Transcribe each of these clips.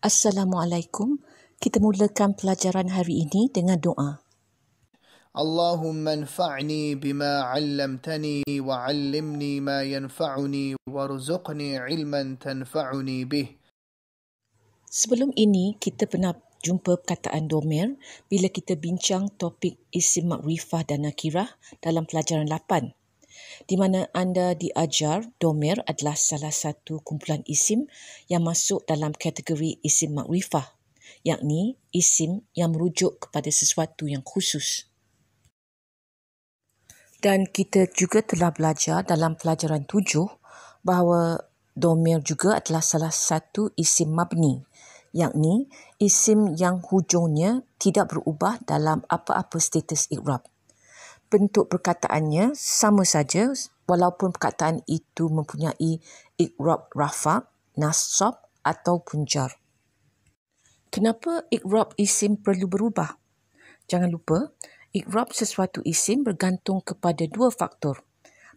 Assalamualaikum. Kita mulakan pelajaran hari ini dengan doa. Allahumma anfa'ni bima 'allamtani wa 'allimni ma yanfa'uni warzuqni 'ilman tanfa'uni bih. Sebelum ini kita pernah jumpa perkataan domir bila kita bincang topik isim makrifah dan nakirah dalam pelajaran 8 di mana anda diajar domir adalah salah satu kumpulan isim yang masuk dalam kategori isim makrifah, yakni isim yang merujuk kepada sesuatu yang khusus. Dan kita juga telah belajar dalam pelajaran tujuh bahawa domir juga adalah salah satu isim mabni, yakni isim yang hujungnya tidak berubah dalam apa-apa status ikhrab bentuk perkataannya sama saja walaupun perkataan itu mempunyai ikrob rafa, nasab atau jar. Kenapa ikrob isim perlu berubah? Jangan lupa, ikrob sesuatu isim bergantung kepada dua faktor.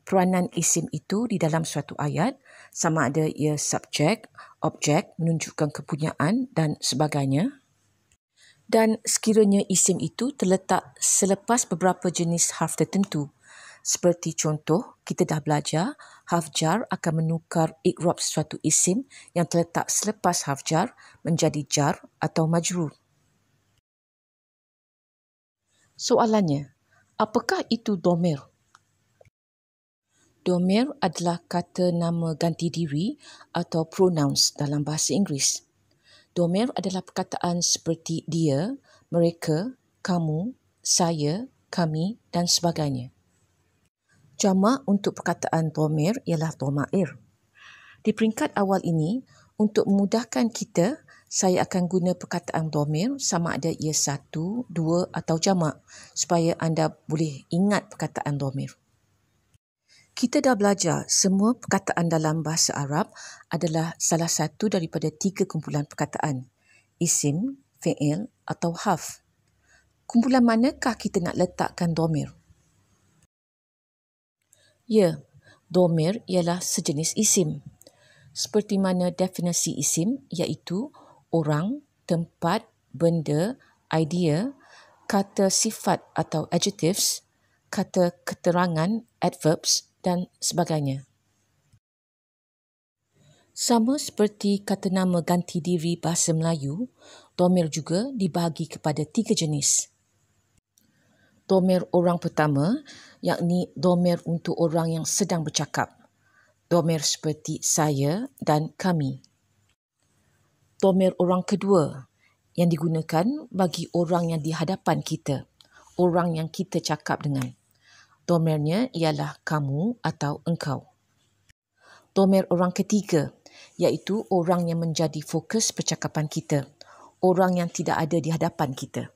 Peranan isim itu di dalam suatu ayat, sama ada ia subjek, objek, menunjukkan kepunyaan dan sebagainya, dan sekiranya isim itu terletak selepas beberapa jenis harf tertentu. Seperti contoh, kita dah belajar harf jar akan menukar ikrob suatu isim yang terletak selepas harf jar menjadi jar atau majrur. Soalannya, apakah itu domer? Domer adalah kata nama ganti diri atau pronouns dalam bahasa Inggeris. Domer adalah perkataan seperti dia, mereka, kamu, saya, kami dan sebagainya. Jamak untuk perkataan domer ialah domair. Di peringkat awal ini, untuk memudahkan kita, saya akan guna perkataan domer sama ada ia satu, dua atau jamak supaya anda boleh ingat perkataan domer. Kita dah belajar semua perkataan dalam bahasa Arab adalah salah satu daripada tiga kumpulan perkataan. Isim, fi'il atau haf. Kumpulan manakah kita nak letakkan domir? Ya, domir ialah sejenis isim. Seperti mana definisi isim iaitu orang, tempat, benda, idea, kata sifat atau adjectives, kata keterangan, adverbs, dan sebagainya. Sama seperti kata nama ganti diri bahasa Melayu, domer juga dibagi kepada tiga jenis. Domer orang pertama, yakni domer untuk orang yang sedang bercakap. Domer seperti saya dan kami. Domer orang kedua, yang digunakan bagi orang yang dihadapan kita, orang yang kita cakap dengan domainnya ialah kamu atau engkau. Domain orang ketiga, iaitu orang yang menjadi fokus percakapan kita, orang yang tidak ada di hadapan kita.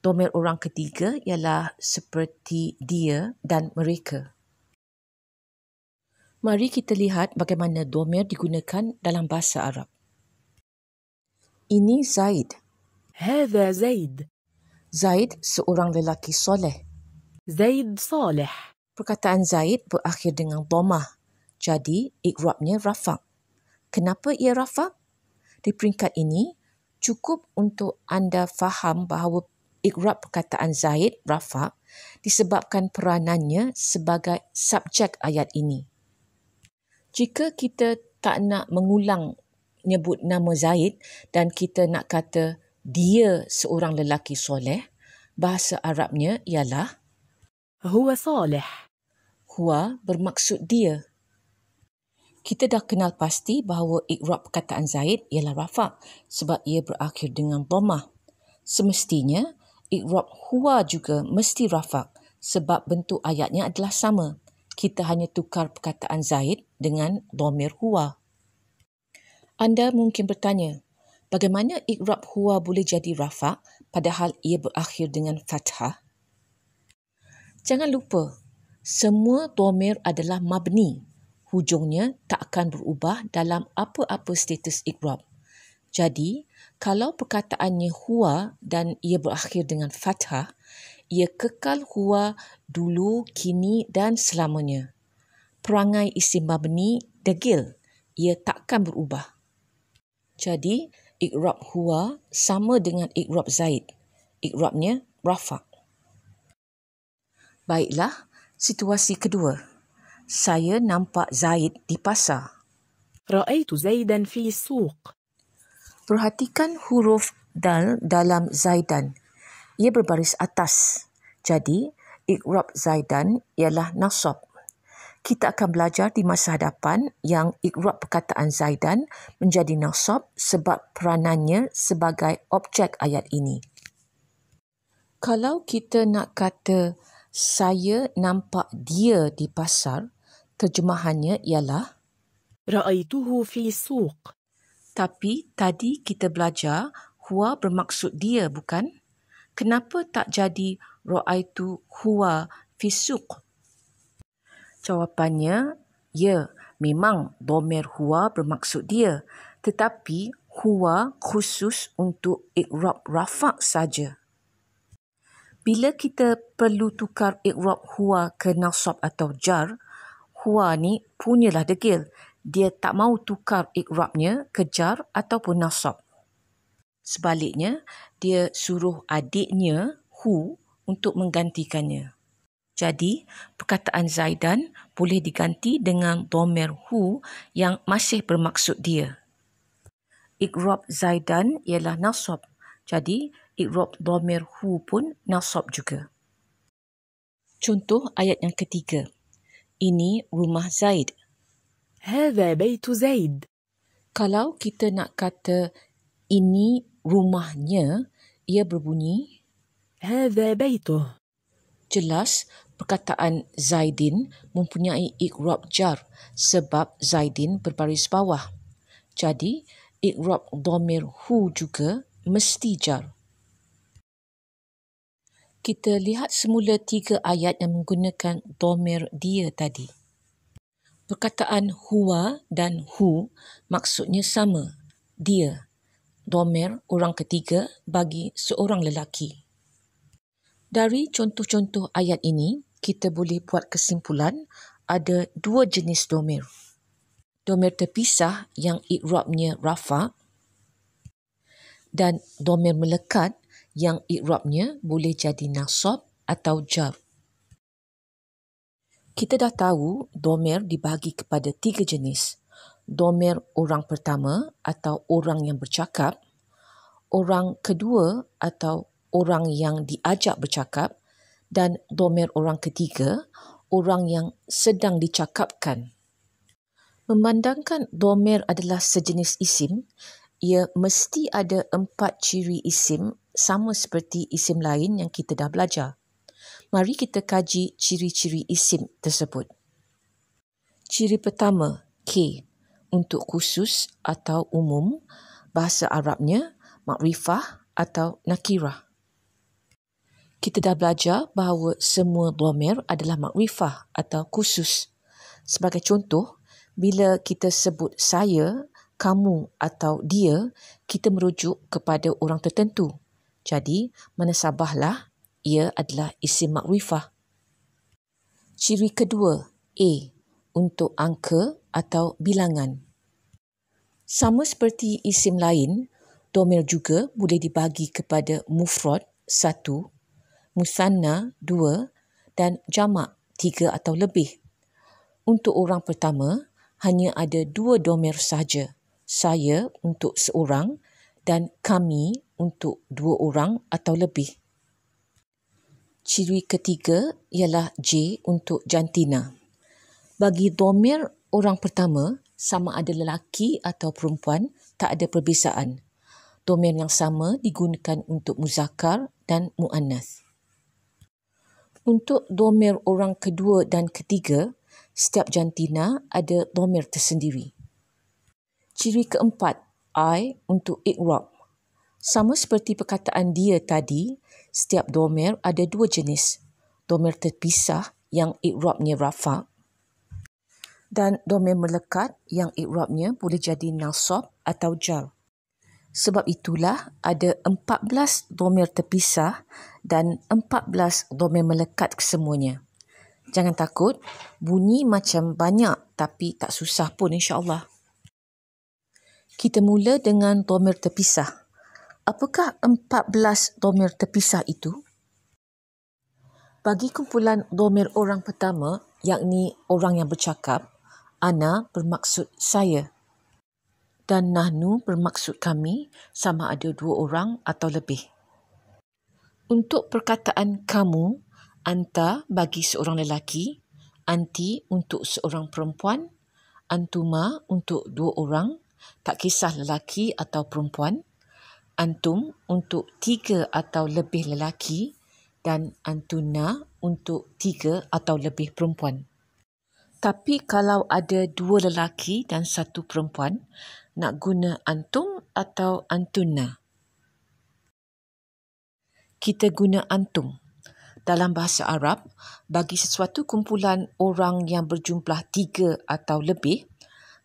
Domain orang ketiga ialah seperti dia dan mereka. Mari kita lihat bagaimana domain digunakan dalam bahasa Arab. Ini Zaid. Hada Zaid. Zaid seorang lelaki soleh. Zaid Saleh. Perkataan Zaid berakhir dengan domah. Jadi, ikhrabnya rafak. Kenapa ia rafak? Di peringkat ini, cukup untuk anda faham bahawa ikhrab perkataan Zaid rafak disebabkan peranannya sebagai subjek ayat ini. Jika kita tak nak mengulang nyebut nama Zaid dan kita nak kata dia seorang lelaki soleh, bahasa Arabnya ialah Huwa salih. Huwa bermaksud dia. Kita dah kenal pasti bahawa ikhrab perkataan Zaid ialah rafak sebab ia berakhir dengan dhammah. Semestinya, ikhrab huwa juga mesti rafak sebab bentuk ayatnya adalah sama. Kita hanya tukar perkataan Zaid dengan domir huwa. Anda mungkin bertanya, bagaimana ikhrab huwa boleh jadi rafak padahal ia berakhir dengan fathah? Jangan lupa, semua domir adalah mabni. Hujungnya tak akan berubah dalam apa-apa status ikhrab. Jadi, kalau perkataannya huwa dan ia berakhir dengan fathah, ia kekal huwa dulu, kini dan selamanya. Perangai isim mabni degil. Ia takkan berubah. Jadi, ikhrab huwa sama dengan ikhrab zaid. Ikhrabnya rafak. Baiklah, situasi kedua. Saya nampak Zaid di pasar. Ra'aitu Zaidan fi suq. Perhatikan huruf dal dalam Zaidan. Ia berbaris atas. Jadi, ikrab Zaidan ialah nasab. Kita akan belajar di masa hadapan yang ikrab perkataan Zaidan menjadi nasab sebab peranannya sebagai objek ayat ini. Kalau kita nak kata saya nampak dia di pasar. Terjemahannya ialah Ra'aituhu fi suq. Tapi tadi kita belajar huwa bermaksud dia, bukan? Kenapa tak jadi ra'aitu huwa fi suq? Jawapannya, ya, memang domer huwa bermaksud dia. Tetapi huwa khusus untuk ikhrab rafak saja bila kita perlu tukar ikhrab hua ke nasab atau jar, hua ni punyalah degil. Dia tak mau tukar ikhrabnya ke jar ataupun nasab. Sebaliknya, dia suruh adiknya hu untuk menggantikannya. Jadi, perkataan Zaidan boleh diganti dengan domer hu yang masih bermaksud dia. Ikhrab Zaidan ialah nasab. Jadi, i'rab dhamir hu pun nasab juga. Contoh ayat yang ketiga. Ini rumah Zaid. Hadha baitu Zaid. Kalau kita nak kata ini rumahnya, ia berbunyi Hadha baitu. Jelas perkataan Zaidin mempunyai ikrob jar sebab Zaidin berbaris bawah. Jadi, ikrob domir hu juga mesti jar kita lihat semula tiga ayat yang menggunakan domer dia tadi. Perkataan huwa dan hu maksudnya sama, dia. Domer orang ketiga bagi seorang lelaki. Dari contoh-contoh ayat ini, kita boleh buat kesimpulan ada dua jenis domer. Domer terpisah yang ikrabnya rafa dan domer melekat yang ikrabnya boleh jadi nasab atau jar. Kita dah tahu domer dibagi kepada tiga jenis. Domer orang pertama atau orang yang bercakap, orang kedua atau orang yang diajak bercakap dan domer orang ketiga, orang yang sedang dicakapkan. Memandangkan domer adalah sejenis isim, ia mesti ada empat ciri isim sama seperti isim lain yang kita dah belajar. Mari kita kaji ciri-ciri isim tersebut. Ciri pertama, K. Untuk khusus atau umum, bahasa Arabnya, makrifah atau nakirah. Kita dah belajar bahawa semua domer adalah makrifah atau khusus. Sebagai contoh, bila kita sebut saya, kamu atau dia, kita merujuk kepada orang tertentu, jadi, menasabahlah ia adalah isim makrifah. Ciri kedua, A, untuk angka atau bilangan. Sama seperti isim lain, domir juga boleh dibagi kepada mufrad satu, musanna dua dan jamak tiga atau lebih. Untuk orang pertama, hanya ada dua domer sahaja, saya untuk seorang dan kami untuk dua orang atau lebih. Ciri ketiga ialah J untuk jantina. Bagi domir orang pertama, sama ada lelaki atau perempuan, tak ada perbezaan. Domir yang sama digunakan untuk muzakar dan mu'annas. Untuk domir orang kedua dan ketiga, setiap jantina ada domir tersendiri. Ciri keempat, I untuk ikhrab. Sama seperti perkataan dia tadi, setiap domer ada dua jenis. Domer terpisah yang ikrabnya rafa dan domer melekat yang ikrabnya boleh jadi nasab atau jar. Sebab itulah ada 14 domer terpisah dan 14 domer melekat kesemuanya. Jangan takut, bunyi macam banyak tapi tak susah pun insyaAllah. Kita mula dengan domer terpisah. Apakah 14 domer terpisah itu? Bagi kumpulan domer orang pertama, yakni orang yang bercakap, ana bermaksud saya. Dan nahnu bermaksud kami sama ada dua orang atau lebih. Untuk perkataan kamu, anta bagi seorang lelaki, anti untuk seorang perempuan, antuma untuk dua orang, tak kisah lelaki atau perempuan antum untuk tiga atau lebih lelaki dan antuna untuk tiga atau lebih perempuan. Tapi kalau ada dua lelaki dan satu perempuan, nak guna antum atau antuna? Kita guna antum. Dalam bahasa Arab, bagi sesuatu kumpulan orang yang berjumlah tiga atau lebih,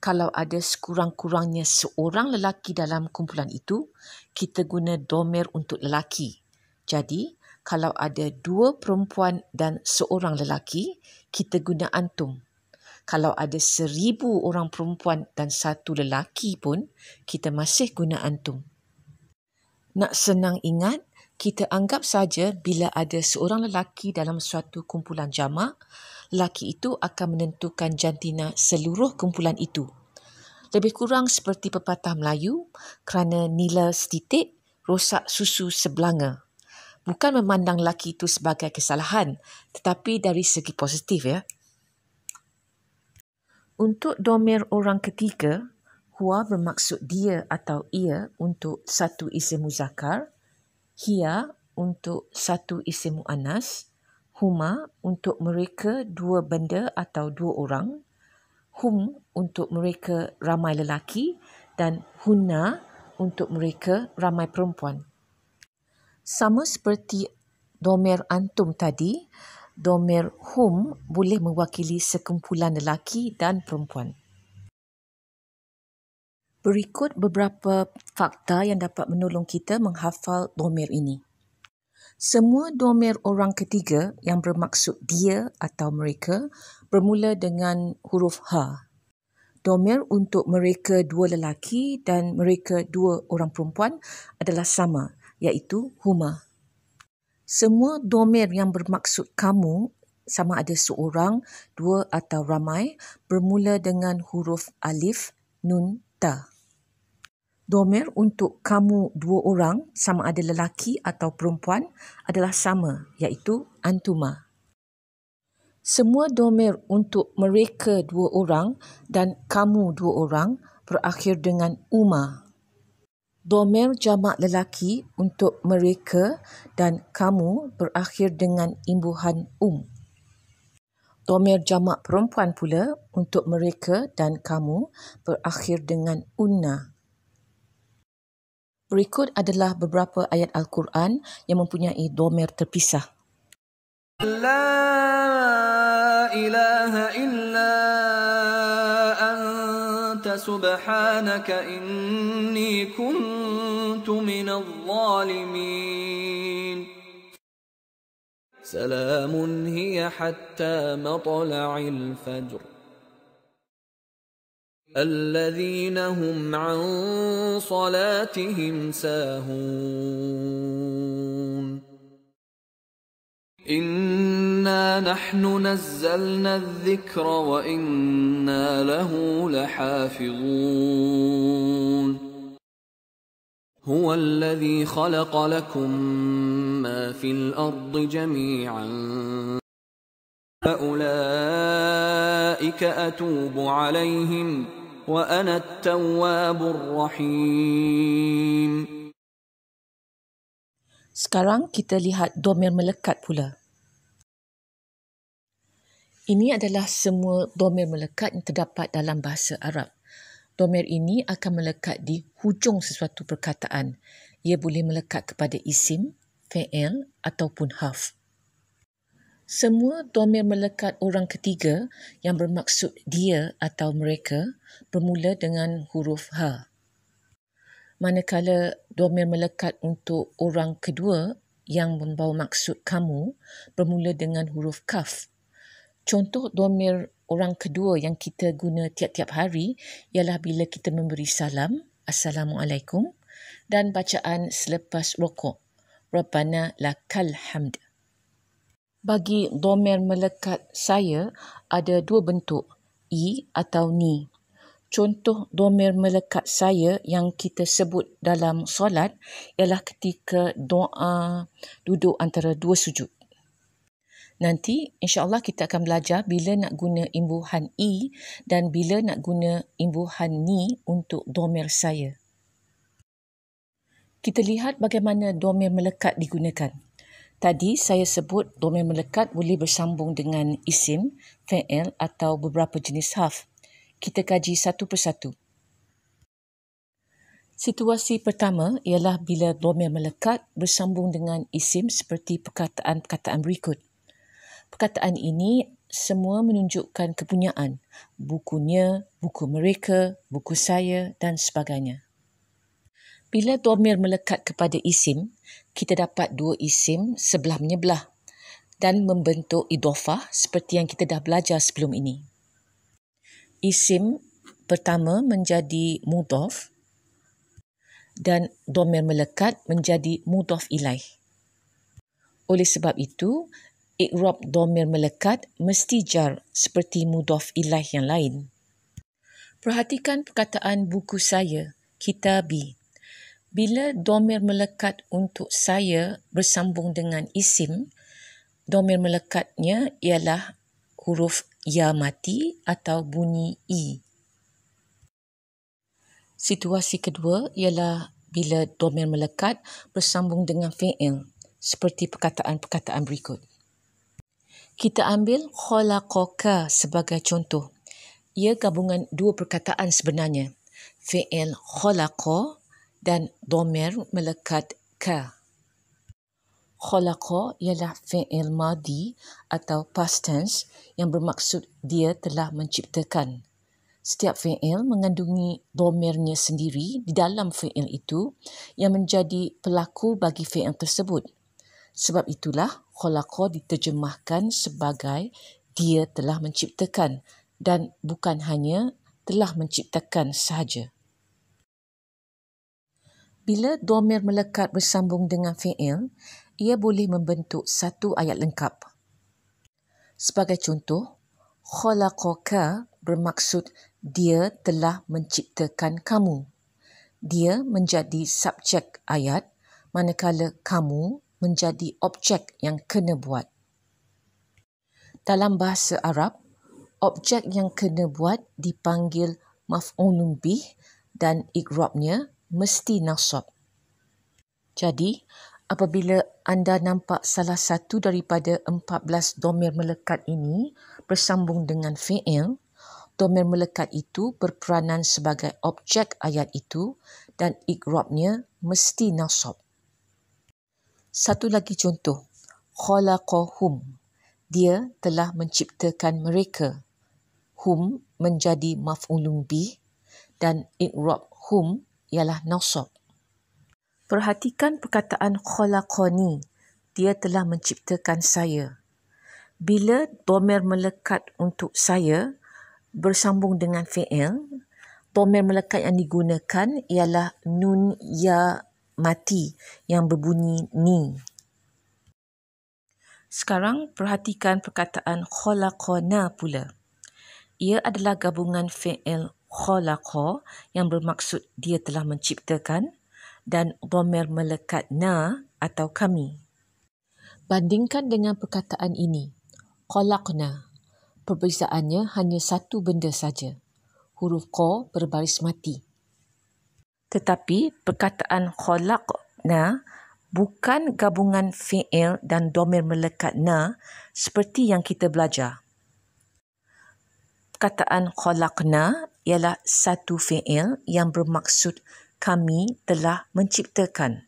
kalau ada sekurang-kurangnya seorang lelaki dalam kumpulan itu, kita guna domer untuk lelaki. Jadi, kalau ada dua perempuan dan seorang lelaki, kita guna antum. Kalau ada seribu orang perempuan dan satu lelaki pun, kita masih guna antum. Nak senang ingat, kita anggap saja bila ada seorang lelaki dalam suatu kumpulan jama' lelaki itu akan menentukan jantina seluruh kumpulan itu. Lebih kurang seperti pepatah Melayu, kerana nila setitik, rosak susu sebelanga. Bukan memandang lelaki itu sebagai kesalahan, tetapi dari segi positif ya. Untuk domer orang ketiga, hua bermaksud dia atau ia untuk satu isim muzakar, hia untuk satu isim mu'anas, huma untuk mereka dua benda atau dua orang, hum untuk mereka ramai lelaki dan huna untuk mereka ramai perempuan. Sama seperti domer antum tadi, domer hum boleh mewakili sekumpulan lelaki dan perempuan. Berikut beberapa fakta yang dapat menolong kita menghafal domer ini. Semua domer orang ketiga yang bermaksud dia atau mereka bermula dengan huruf H. Domer untuk mereka dua lelaki dan mereka dua orang perempuan adalah sama iaitu huma. Semua domer yang bermaksud kamu sama ada seorang, dua atau ramai bermula dengan huruf alif, nun, ta domer untuk kamu dua orang sama ada lelaki atau perempuan adalah sama iaitu antuma. Semua domer untuk mereka dua orang dan kamu dua orang berakhir dengan uma. Domer jamak lelaki untuk mereka dan kamu berakhir dengan imbuhan um. Domer jamak perempuan pula untuk mereka dan kamu berakhir dengan unna. Berikut adalah beberapa ayat Al-Quran yang mempunyai domer terpisah. La ilaha illa anta subhanaka inni kuntu minal zalimin. Salamun hiya hatta matla'il fajr. الذين هم عن صلاتهم ساهون انا نحن نزلنا الذكر وانا له لحافظون هو الذي خلق لكم ما في الارض جميعا فاولئك اتوب عليهم Sekarang kita lihat domir melekat pula. Ini adalah semua domir melekat yang terdapat dalam bahasa Arab. Domir ini akan melekat di hujung sesuatu perkataan. Ia boleh melekat kepada isim, fi'il ataupun haf. Semua domir melekat orang ketiga yang bermaksud dia atau mereka bermula dengan huruf H. Manakala domir melekat untuk orang kedua yang membawa maksud kamu bermula dengan huruf kaf. Contoh domir orang kedua yang kita guna tiap-tiap hari ialah bila kita memberi salam, Assalamualaikum dan bacaan selepas rokok, Rabbana lakal hamdah. Bagi domer melekat saya ada dua bentuk, i atau ni. Contoh domer melekat saya yang kita sebut dalam solat ialah ketika doa duduk antara dua sujud. Nanti insya-Allah kita akan belajar bila nak guna imbuhan i dan bila nak guna imbuhan ni untuk domer saya. Kita lihat bagaimana domer melekat digunakan. Tadi saya sebut domain melekat boleh bersambung dengan isim, fa'il atau beberapa jenis haf. Kita kaji satu persatu. Situasi pertama ialah bila domain melekat bersambung dengan isim seperti perkataan-perkataan berikut. Perkataan ini semua menunjukkan kepunyaan, bukunya, buku mereka, buku saya dan sebagainya. Bila domain melekat kepada isim, kita dapat dua isim sebelah menyebelah dan membentuk idofah seperti yang kita dah belajar sebelum ini. Isim pertama menjadi mudof dan domer melekat menjadi mudof ilaih. Oleh sebab itu, ikrob domer melekat mesti jar seperti mudof ilaih yang lain. Perhatikan perkataan buku saya, Kitabi, bila domir melekat untuk saya bersambung dengan isim, domir melekatnya ialah huruf ya mati atau bunyi i. Situasi kedua ialah bila domir melekat bersambung dengan fi'il seperti perkataan-perkataan berikut. Kita ambil khalaqaka sebagai contoh. Ia gabungan dua perkataan sebenarnya. Fi'il khalaqa dan domer melekat ke. Khalaqa ialah fi'il madi atau past tense yang bermaksud dia telah menciptakan. Setiap fi'il mengandungi domernya sendiri di dalam fi'il itu yang menjadi pelaku bagi fi'il tersebut. Sebab itulah khalaqa diterjemahkan sebagai dia telah menciptakan dan bukan hanya telah menciptakan sahaja. Bila domir melekat bersambung dengan fi'il, ia boleh membentuk satu ayat lengkap. Sebagai contoh, khalaqaka bermaksud dia telah menciptakan kamu. Dia menjadi subjek ayat manakala kamu menjadi objek yang kena buat. Dalam bahasa Arab, objek yang kena buat dipanggil maf'unun bih dan ikrobnya mesti nasab. Jadi, apabila anda nampak salah satu daripada 14 domir melekat ini bersambung dengan fi'il, domir melekat itu berperanan sebagai objek ayat itu dan ikrobnya mesti nasab. Satu lagi contoh, khalaqahum. Dia telah menciptakan mereka. Hum menjadi maf'ulun bih dan ikrab hum ialah nasab. Perhatikan perkataan khalaqani. Dia telah menciptakan saya. Bila domer melekat untuk saya bersambung dengan fi'il, domer melekat yang digunakan ialah nun ya mati yang berbunyi ni. Sekarang perhatikan perkataan khalaqana pula. Ia adalah gabungan fi'il khalaqa yang bermaksud dia telah menciptakan dan dhamir melekat na atau kami. Bandingkan dengan perkataan ini, khalaqna. Perbezaannya hanya satu benda saja. Huruf qa berbaris mati. Tetapi perkataan khalaqna bukan gabungan fi'il dan domir melekat na seperti yang kita belajar. Kataan khalaqna ialah satu fi'il yang bermaksud kami telah menciptakan.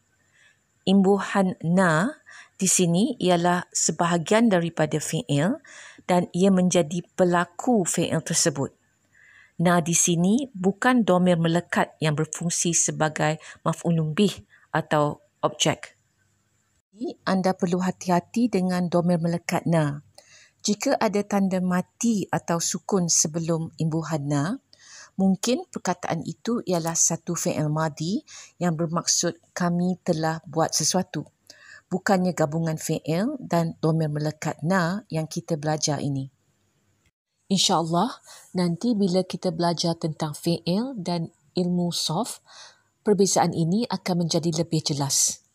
Imbuhan na di sini ialah sebahagian daripada fi'il dan ia menjadi pelaku fi'il tersebut. Na di sini bukan domir melekat yang berfungsi sebagai maf'ulun atau objek. Jadi anda perlu hati-hati dengan domir melekat na. Jika ada tanda mati atau sukun sebelum imbuhan na, Mungkin perkataan itu ialah satu fi'il madi yang bermaksud kami telah buat sesuatu. Bukannya gabungan fi'il dan domir melekat na yang kita belajar ini. InsyaAllah, nanti bila kita belajar tentang fi'il dan ilmu soft, perbezaan ini akan menjadi lebih jelas.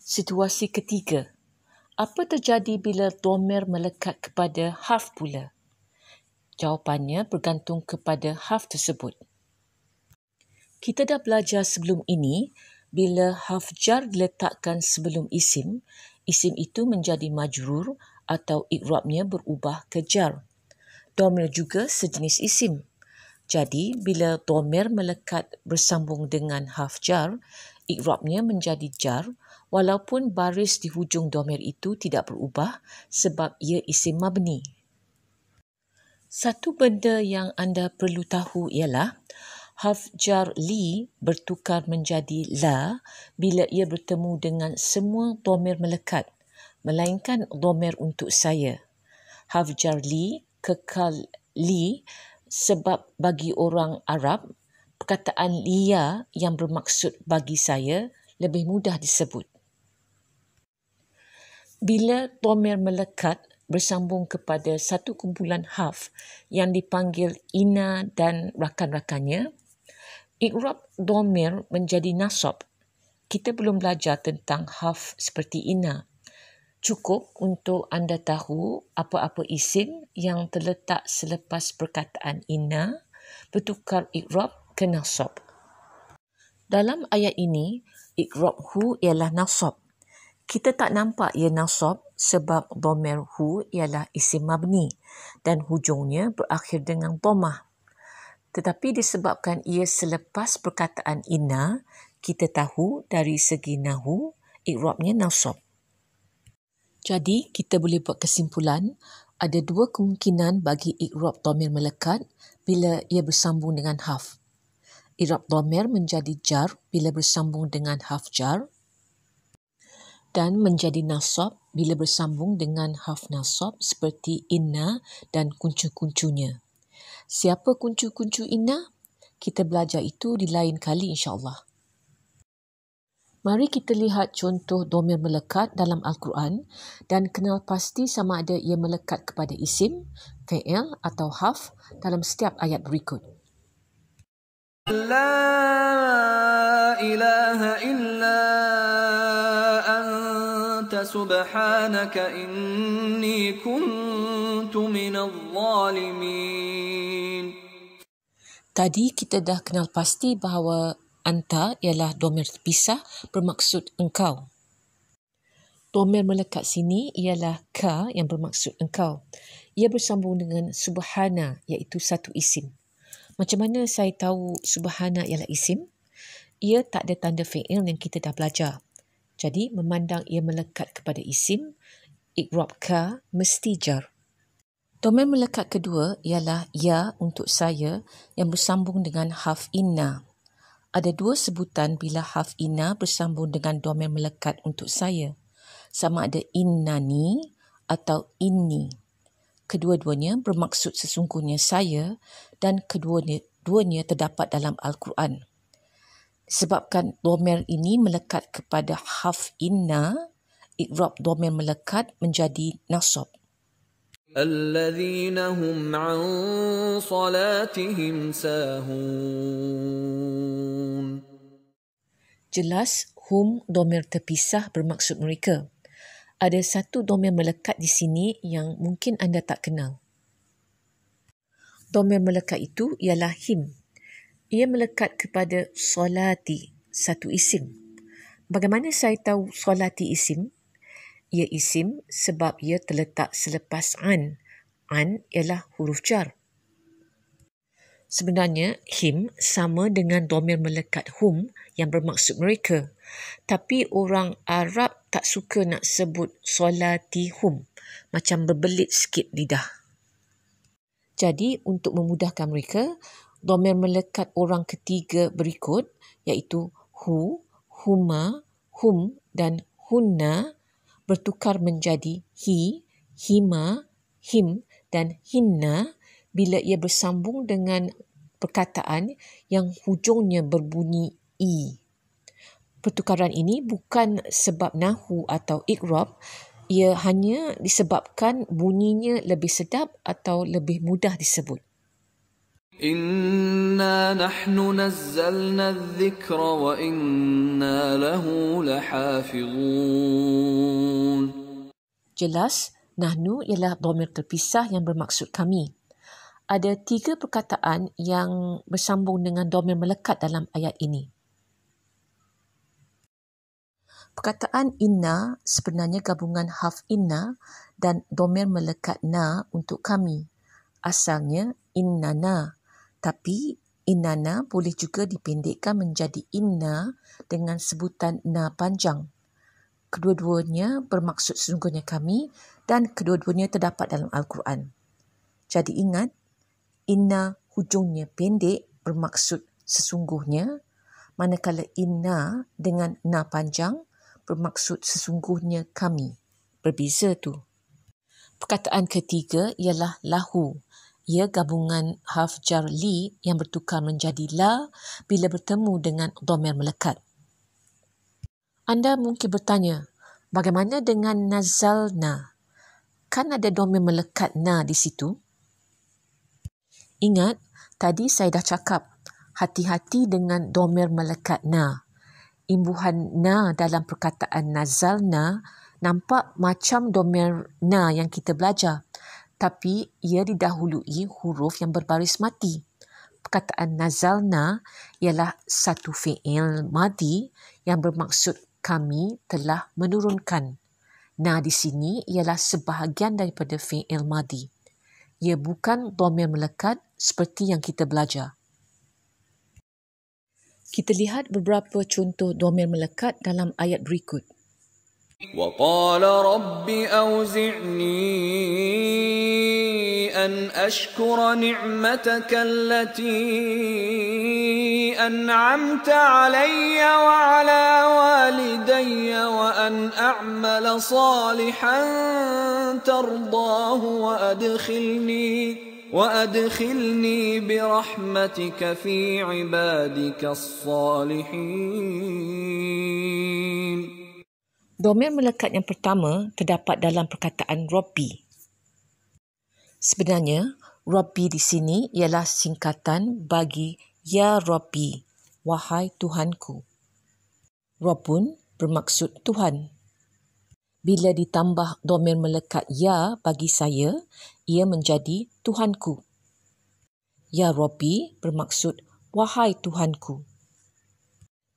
Situasi ketiga. Apa terjadi bila domer melekat kepada harf pula? Jawapannya bergantung kepada half tersebut. Kita dah belajar sebelum ini, bila half jar diletakkan sebelum isim, isim itu menjadi majrur atau ikrabnya berubah ke jar. Domer juga sejenis isim. Jadi, bila domer melekat bersambung dengan half jar, ikrabnya menjadi jar walaupun baris di hujung domir itu tidak berubah sebab ia isim mabni. Satu benda yang anda perlu tahu ialah Hafjar Li bertukar menjadi La bila ia bertemu dengan semua domer melekat melainkan domer untuk saya. Hafjar Li kekal Li sebab bagi orang Arab perkataan Lia yang bermaksud bagi saya lebih mudah disebut. Bila domer melekat bersambung kepada satu kumpulan Haf yang dipanggil Ina dan rakan-rakannya. Ikrab Domir menjadi Nasob. Kita belum belajar tentang Haf seperti Ina. Cukup untuk anda tahu apa-apa isim yang terletak selepas perkataan Ina bertukar Ikrab ke Nasob. Dalam ayat ini, Ikrab Hu ialah Nasob. Kita tak nampak ia nasab sebab domer hu ialah isim mabni dan hujungnya berakhir dengan domah. Tetapi disebabkan ia selepas perkataan inna, kita tahu dari segi nahu, ikrobnya nasab. Jadi, kita boleh buat kesimpulan ada dua kemungkinan bagi ikrob domer melekat bila ia bersambung dengan haf. Ikrab domer menjadi jar bila bersambung dengan haf jar dan menjadi nasab bila bersambung dengan haf nasab seperti inna dan kuncu-kuncunya. Siapa kuncu-kuncu inna? Kita belajar itu di lain kali insyaAllah. Mari kita lihat contoh domir melekat dalam Al-Quran dan kenal pasti sama ada ia melekat kepada isim, fi'il atau haf dalam setiap ayat berikut. La ilaha illa Tadi kita dah kenal pasti bahawa anta ialah domir terpisah bermaksud engkau. Domir melekat sini ialah ka yang bermaksud engkau. Ia bersambung dengan subhana iaitu satu isim. Macam mana saya tahu subhana ialah isim? Ia tak ada tanda fi'il yang kita dah belajar. Jadi memandang ia melekat kepada isim, ikrob ka mesti jar. Domain melekat kedua ialah ya untuk saya yang bersambung dengan haf inna. Ada dua sebutan bila haf inna bersambung dengan domain melekat untuk saya. Sama ada innani atau inni. Kedua-duanya bermaksud sesungguhnya saya dan kedua-duanya terdapat dalam Al-Quran sebabkan domer ini melekat kepada haf inna ikrab domer melekat menjadi nasab alladhina hum an salatihim sahun jelas hum domer terpisah bermaksud mereka ada satu domer melekat di sini yang mungkin anda tak kenal domer melekat itu ialah him ia melekat kepada solati satu isim. Bagaimana saya tahu solati isim? Ia isim sebab ia terletak selepas an. An ialah huruf jar. Sebenarnya, him sama dengan domir melekat hum yang bermaksud mereka. Tapi orang Arab tak suka nak sebut solati hum. Macam berbelit sikit lidah. Jadi, untuk memudahkan mereka, domir melekat orang ketiga berikut iaitu hu, huma, hum dan hunna bertukar menjadi hi, hima, him dan hinna bila ia bersambung dengan perkataan yang hujungnya berbunyi i. Pertukaran ini bukan sebab nahu atau ikrob, ia hanya disebabkan bunyinya lebih sedap atau lebih mudah disebut. Inna nahnu nazzalna adh-dhikra wa inna lahu lahafizun. Jelas, nahnu ialah domir terpisah yang bermaksud kami. Ada tiga perkataan yang bersambung dengan domir melekat dalam ayat ini. Perkataan inna sebenarnya gabungan haf inna dan domir melekat na untuk kami. Asalnya inna na. Tapi inana boleh juga dipendekkan menjadi inna dengan sebutan na panjang. Kedua-duanya bermaksud sesungguhnya kami dan kedua-duanya terdapat dalam Al-Quran. Jadi ingat, inna hujungnya pendek bermaksud sesungguhnya, manakala inna dengan na panjang bermaksud sesungguhnya kami. Berbeza tu. Perkataan ketiga ialah lahu ia gabungan harf jar li yang bertukar menjadi la bila bertemu dengan domer melekat. Anda mungkin bertanya, bagaimana dengan nazalna? Kan ada domer melekat na di situ? Ingat, tadi saya dah cakap, hati-hati dengan domer melekat na. Imbuhan na dalam perkataan nazalna nampak macam domer na yang kita belajar tapi ia didahului huruf yang berbaris mati. Perkataan nazalna ialah satu fi'il mati yang bermaksud kami telah menurunkan. Na di sini ialah sebahagian daripada fi'il madi. Ia bukan domir melekat seperti yang kita belajar. Kita lihat beberapa contoh domir melekat dalam ayat berikut. وقال رب أوزعني أن أشكر نعمتك التي أنعمت علي وعلى والدي وأن أعمل صالحا ترضاه وأدخلني وأدخلني برحمتك في عبادك الصالحين Domain melekat yang pertama terdapat dalam perkataan Robby. Sebenarnya, Robby di sini ialah singkatan bagi Ya Robby, Wahai Tuhanku. Robun bermaksud Tuhan. Bila ditambah domain melekat Ya bagi saya, ia menjadi Tuhanku. Ya Robby bermaksud Wahai Tuhanku.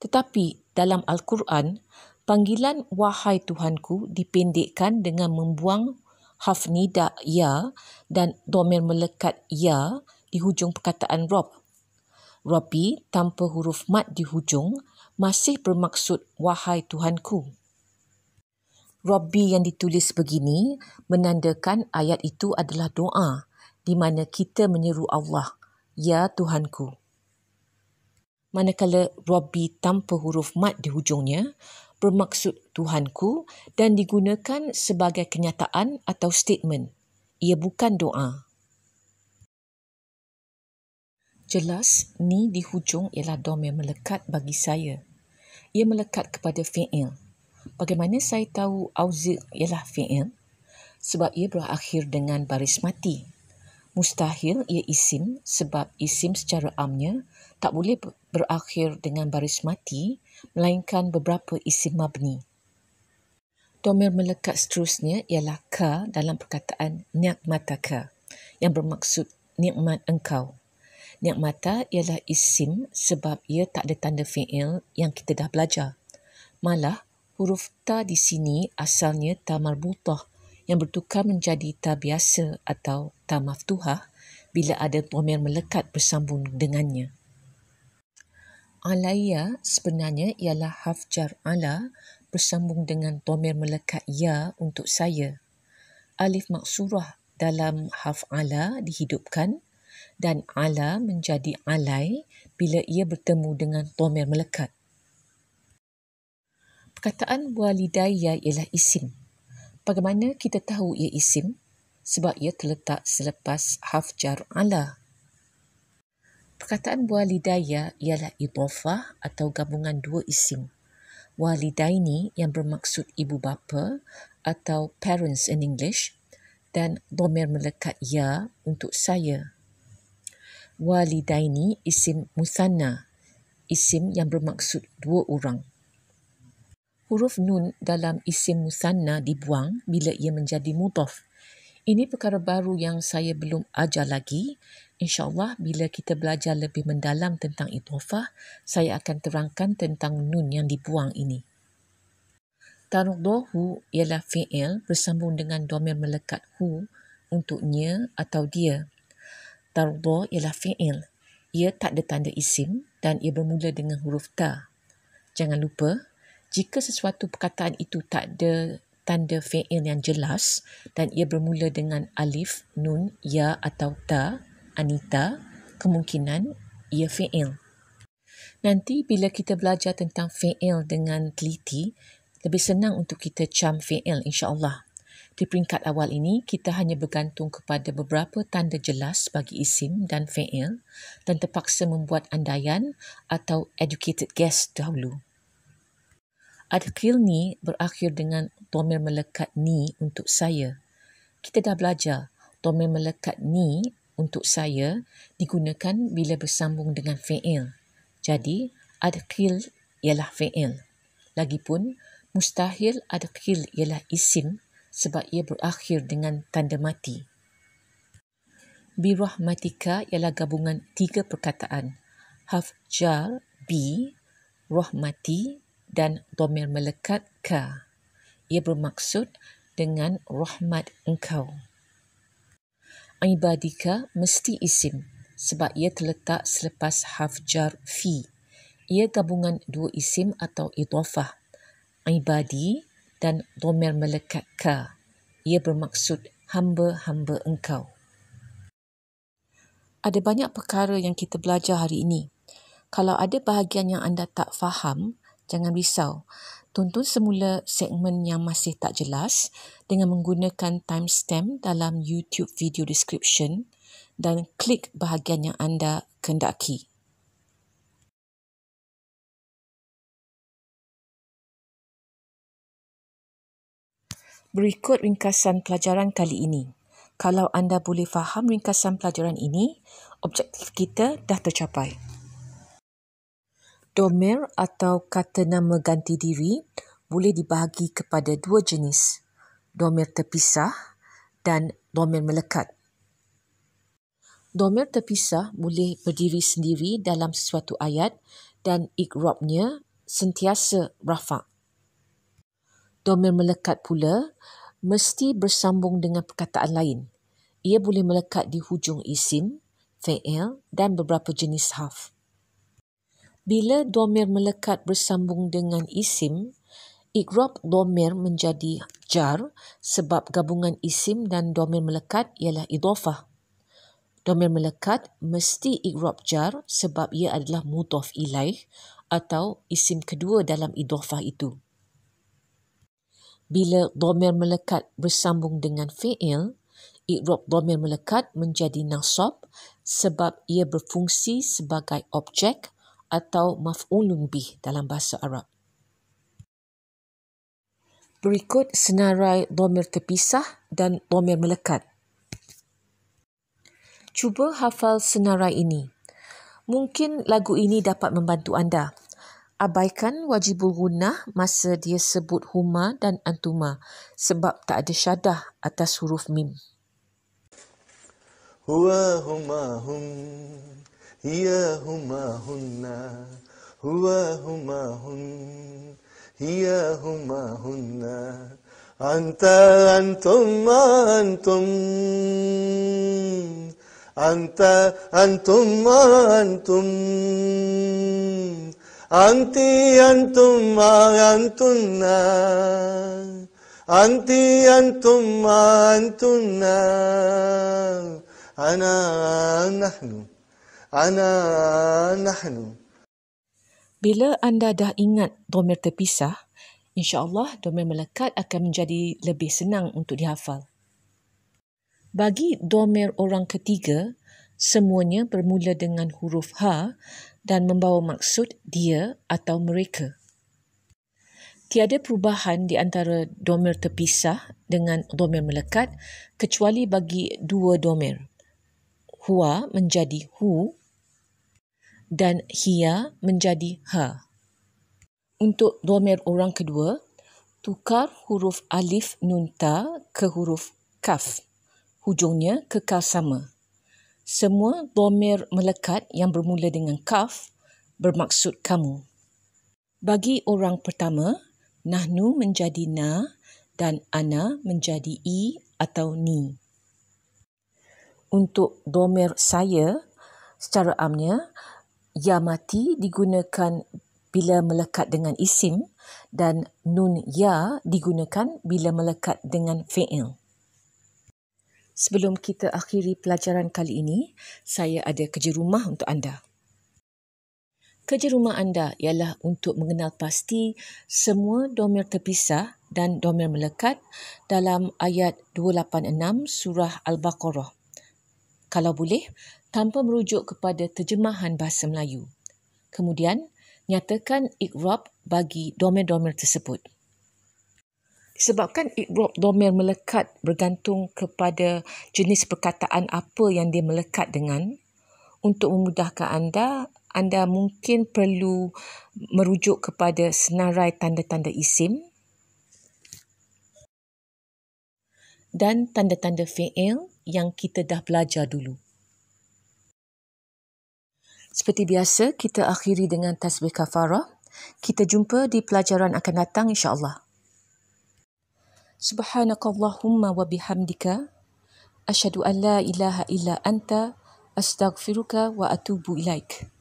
Tetapi dalam Al-Quran, Panggilan wahai Tuhanku dipendekkan dengan membuang haf nida ya dan domir melekat ya di hujung perkataan rob. Robi tanpa huruf mat di hujung masih bermaksud wahai Tuhanku. Robi yang ditulis begini menandakan ayat itu adalah doa di mana kita menyeru Allah, Ya Tuhanku. Manakala Robi tanpa huruf mat di hujungnya, bermaksud Tuhanku dan digunakan sebagai kenyataan atau statement. Ia bukan doa. Jelas, ni di hujung ialah dom yang melekat bagi saya. Ia melekat kepada fi'il. Bagaimana saya tahu auzik ialah fi'il? Sebab ia berakhir dengan baris mati, Mustahil ia isim sebab isim secara amnya tak boleh berakhir dengan baris mati melainkan beberapa isim mabni. Domir melekat seterusnya ialah ka dalam perkataan nikmataka yang bermaksud nikmat engkau. Nikmata ialah isim sebab ia tak ada tanda fi'il yang kita dah belajar. Malah huruf ta di sini asalnya ta marbutah yang bertukar menjadi ta biasa atau ta maftuhah bila ada tomir melekat bersambung dengannya. Alaya sebenarnya ialah hafjar ala bersambung dengan tomir melekat ya untuk saya. Alif maksurah dalam haf ala dihidupkan dan ala menjadi alai bila ia bertemu dengan tomir melekat. Perkataan walidaya ialah isim Bagaimana kita tahu ia isim? Sebab ia terletak selepas haf jar ala. Perkataan walidaya ialah ibofah atau gabungan dua isim. Walidaini yang bermaksud ibu bapa atau parents in English dan domer melekat ya untuk saya. Walidaini isim musanna, isim yang bermaksud dua orang huruf nun dalam isim musanna dibuang bila ia menjadi mudhaf. Ini perkara baru yang saya belum ajar lagi. InsyaAllah bila kita belajar lebih mendalam tentang idhofah, saya akan terangkan tentang nun yang dibuang ini. Tarudhu ialah fi'il bersambung dengan domir melekat hu untuknya atau dia. Tarudhu ialah fi'il. Ia tak ada tanda isim dan ia bermula dengan huruf ta. Jangan lupa, jika sesuatu perkataan itu tak ada tanda fi'il yang jelas dan ia bermula dengan alif, nun, ya atau ta, anita, kemungkinan ia fi'il. Nanti bila kita belajar tentang fi'il dengan teliti, lebih senang untuk kita cam fi'il insyaAllah. Di peringkat awal ini, kita hanya bergantung kepada beberapa tanda jelas bagi isim dan fi'il dan terpaksa membuat andaian atau educated guess dahulu. Adkil ni berakhir dengan domir melekat ni untuk saya. Kita dah belajar domir melekat ni untuk saya digunakan bila bersambung dengan fi'il. Jadi, adkil ialah fi'il. Lagipun, mustahil adkil ialah isim sebab ia berakhir dengan tanda mati. Birahmatika ialah gabungan tiga perkataan. Haf bi, rahmati dan domir melekat ka. Ia bermaksud dengan rahmat engkau. Ibadika mesti isim sebab ia terletak selepas hafjar fi. Ia gabungan dua isim atau idofah. Ibadi dan domir melekat ka. Ia bermaksud hamba-hamba engkau. Ada banyak perkara yang kita belajar hari ini. Kalau ada bahagian yang anda tak faham, Jangan risau. Tonton semula segmen yang masih tak jelas dengan menggunakan timestamp dalam YouTube video description dan klik bahagian yang anda kendaki. Berikut ringkasan pelajaran kali ini. Kalau anda boleh faham ringkasan pelajaran ini, objektif kita dah tercapai. Domer atau kata nama ganti diri boleh dibahagi kepada dua jenis, domer terpisah dan domer melekat. Domer terpisah boleh berdiri sendiri dalam sesuatu ayat dan ikrobnya sentiasa rafak. Domer melekat pula mesti bersambung dengan perkataan lain. Ia boleh melekat di hujung isim, fa'il dan beberapa jenis haf. Bila domir melekat bersambung dengan isim, ikrob domir menjadi jar sebab gabungan isim dan domir melekat ialah idofah. Domir melekat mesti ikrob jar sebab ia adalah mutof ilaih atau isim kedua dalam idofah itu. Bila domir melekat bersambung dengan fi'il, ikrob domir melekat menjadi nasob sebab ia berfungsi sebagai objek, atau maf'ulun bih dalam bahasa Arab. Berikut senarai domir terpisah dan domir melekat. Cuba hafal senarai ini. Mungkin lagu ini dapat membantu anda. Abaikan wajib gunnah masa dia sebut huma dan antuma sebab tak ada syadah atas huruf mim. Huwa huma hum هي هما هن هو هما هن هي هما هن أنت أنتم أنتم أنت أنتم أنتم أنت أنتم أنتن أنت أنتم أنتن أنا نحن ana nahnu. Bila anda dah ingat domer terpisah, insya-Allah domir melekat akan menjadi lebih senang untuk dihafal. Bagi domer orang ketiga, semuanya bermula dengan huruf h dan membawa maksud dia atau mereka. Tiada perubahan di antara domer terpisah dengan domer melekat kecuali bagi dua domer Hua menjadi hu dan hia menjadi ha. Untuk domer orang kedua, tukar huruf alif nun ta ke huruf kaf. Hujungnya kekal sama. Semua domer melekat yang bermula dengan kaf bermaksud kamu. Bagi orang pertama, nahnu menjadi na dan ana menjadi i atau ni. Untuk domer saya, secara amnya, ya mati digunakan bila melekat dengan isim dan nun ya digunakan bila melekat dengan fi'il. Sebelum kita akhiri pelajaran kali ini, saya ada kerja rumah untuk anda. Kerja rumah anda ialah untuk mengenal pasti semua domer terpisah dan domer melekat dalam ayat 286 surah Al-Baqarah. Kalau boleh, tanpa merujuk kepada terjemahan bahasa Melayu. Kemudian, nyatakan ikrob bagi domain-domain tersebut. Disebabkan ikrob domain melekat bergantung kepada jenis perkataan apa yang dia melekat dengan, untuk memudahkan anda, anda mungkin perlu merujuk kepada senarai tanda-tanda isim dan tanda-tanda fi'il yang kita dah belajar dulu. Seperti biasa, kita akhiri dengan tasbih kafarah. Kita jumpa di pelajaran akan datang insya-Allah. Subhanakallahumma wa bihamdika asyhadu an la ilaha illa anta astaghfiruka wa atubu ilaik.